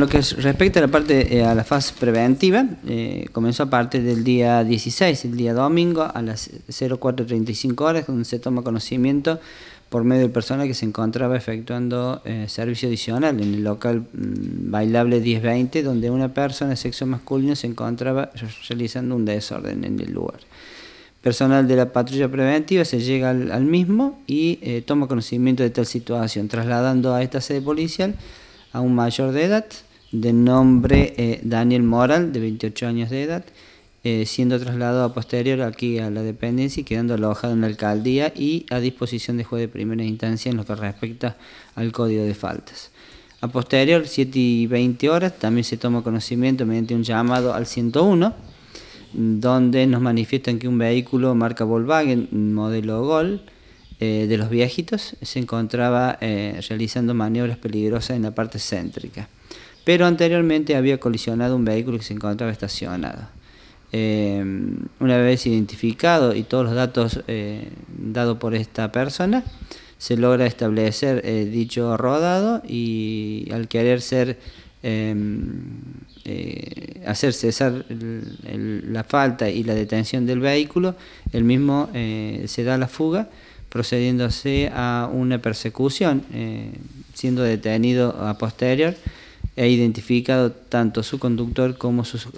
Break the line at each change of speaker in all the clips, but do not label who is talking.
Lo que respecta a la parte eh, a la fase preventiva, eh, comenzó a partir del día 16, el día domingo, a las 04.35 horas, donde se toma conocimiento por medio del personal que se encontraba efectuando eh, servicio adicional en el local mm, bailable 1020, donde una persona de sexo masculino se encontraba realizando un desorden en el lugar. Personal de la patrulla preventiva se llega al mismo y toma conocimiento de tal situación, trasladando a esta sede policial a un mayor de edad de nombre eh, Daniel Moral, de 28 años de edad, eh, siendo trasladado a posterior aquí a la dependencia y quedando alojado en la alcaldía y a disposición de juez de primera instancia en lo que respecta al código de faltas. A posterior, 7 y 20 horas, también se toma conocimiento mediante un llamado al 101, donde nos manifiestan que un vehículo marca Volkswagen modelo Gol, eh, de los viejitos se encontraba eh, realizando maniobras peligrosas en la parte céntrica. Pero anteriormente había colisionado un vehículo que se encontraba estacionado. Eh, una vez identificado y todos los datos dados por esta persona, se logra establecer dicho rodado y al querer ser em, hacer cesar la falta y la detención del vehículo, el mismo se da la fuga procediéndose a una persecución, eh, siendo detenido a posterior e identificado tanto su conductor como sus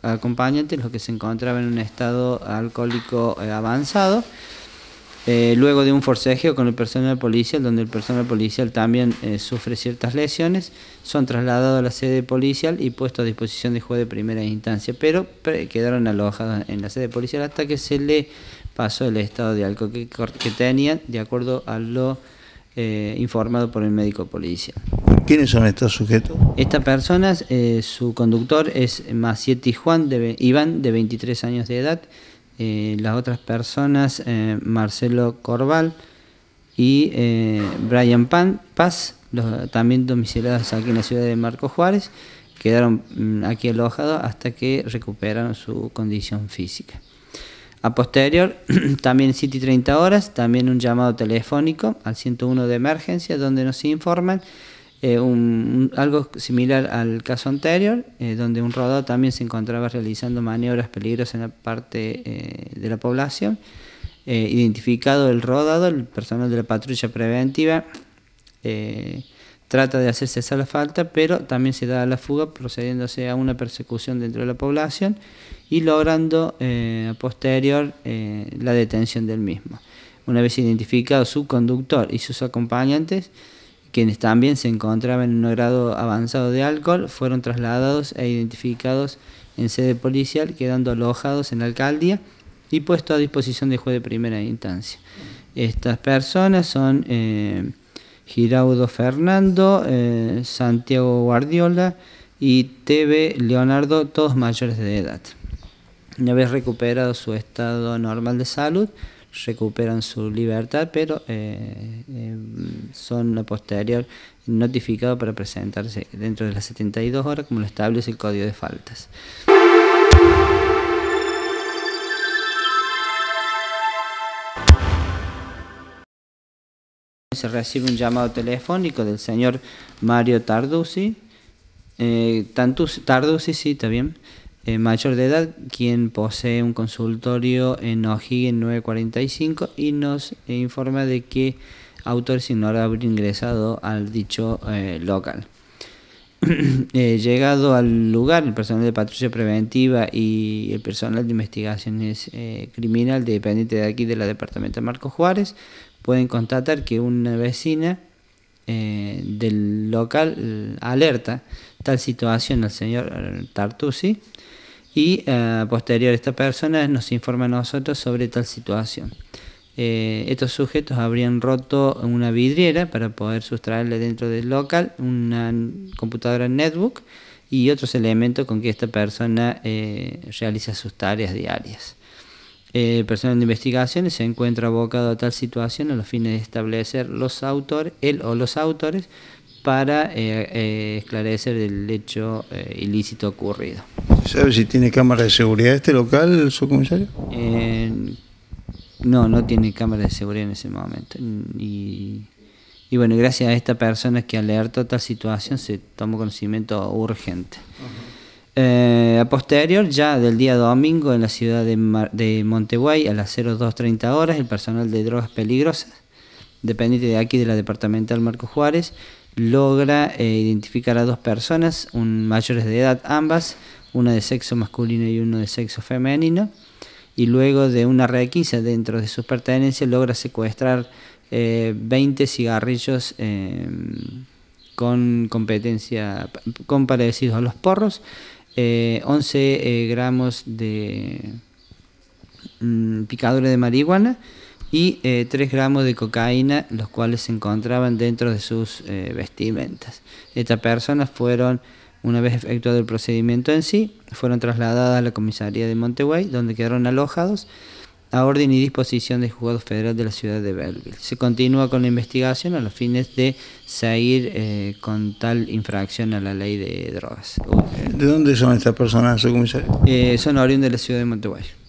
acompañantes, los que se encontraban en un estado alcohólico eh, avanzado. Eh, luego de un forcejeo con el personal policial, donde el personal policial también sufre ciertas lesiones, son trasladados a la sede policial y puestos a disposición de juez de primera instancia, pero quedaron alojados en la sede policial hasta que se le pasó el estado de alcohol que, tenían de acuerdo a lo eh, informado por el médico policial. ¿Quiénes son estos sujetos? Estas personas, eh, su conductor es Macieti Juan de, Iván, de 23 años de edad, eh, las otras personas, Marcelo Corval y Brian Pan, Paz, también domiciliados aquí en la ciudad de Marco Juárez, quedaron mm, aquí alojados hasta que recuperaron su condición física. A posterior, también City 30 horas, también un llamado telefónico al 101 de emergencia, donde nos informan eh, algo similar al caso anterior, eh, donde un rodado también se encontraba realizando maniobras peligrosas en la parte eh, de la población. identificado el rodado, el personal de la patrulla preventiva eh, trata de hacer cesar la falta, pero también se da la fuga procediéndose a una persecución dentro de la población y logrando eh, posterior eh, la detención del mismo. Una vez identificado su conductor y sus acompañantes, quienes también se encontraban en un grado avanzado de alcohol, fueron trasladados e identificados en sede policial, quedando alojados en la alcaldía y puestos a disposición del juez de primera instancia. Estas personas son... Giraudo Fernando, eh, Santiago Guardiola y TV Leonardo, todos mayores de edad. Una vez recuperado su estado normal de salud, recuperan su libertad, pero eh, eh, son posterior notificados para presentarse dentro de las 72 horas, como lo establece el Código de Faltas. se recibe un llamado telefónico del señor Mario Tarduzzi, eh, Tarduzzi, sí, está bien, eh, mayor de edad, quien posee un consultorio en O'Higgins 945 y nos informa de que Autor sin haber ingresado al dicho eh, local. Eh, llegado al lugar, el personal de patrulla preventiva y el personal de investigaciones eh, criminal dependiente de aquí de la departamento de Marco Juárez, pueden constatar que una vecina eh, del local alerta tal situación al señor Tartusi y posterior esta persona nos informa a nosotros sobre tal situación. Eh, estos sujetos habrían roto una vidriera para poder sustraerle dentro del local una computadora netbook y otros elementos con que esta persona eh, realiza sus tareas diarias. El personal de investigaciones se encuentra abocado a tal situación a los fines de establecer los autores, él o los autores para eh, esclarecer el hecho ilícito ocurrido. ¿Sabe si tiene cámara de seguridad este local, su comisario? No, no tiene cámara de seguridad en ese momento. Y, bueno, gracias a esta persona que alertó tal situación se tomó conocimiento urgente. Eh, a posterior, ya del día domingo en la ciudad de, Mar Monteguay a las 02.30 horas, el personal de drogas peligrosas, dependiente de aquí de la departamental Marco Juárez, logra eh, identificar a dos personas, un, mayores de edad ambas, una de sexo masculino y uno de sexo femenino, y luego de una requisa dentro de sus pertenencias logra secuestrar 20 eh, cigarrillos em, con competencia, con parecidos a los porros, 11 eh, eh, gramos de mm, picadura de marihuana y 3 gramos de cocaína, los cuales se encontraban dentro de sus vestimentas. Estas personas fueron una vez efectuado el procedimiento en sí, fueron trasladadas a la comisaría de Monteguay, donde quedaron alojados a orden y disposición del juzgado federal de la ciudad de Belleville. Se continúa con la investigación a los fines de seguir eh, con tal infracción a la ley de drogas. ¿De dónde son estas personas, su comisario? Eh, son oriundos de la ciudad de Monteguay.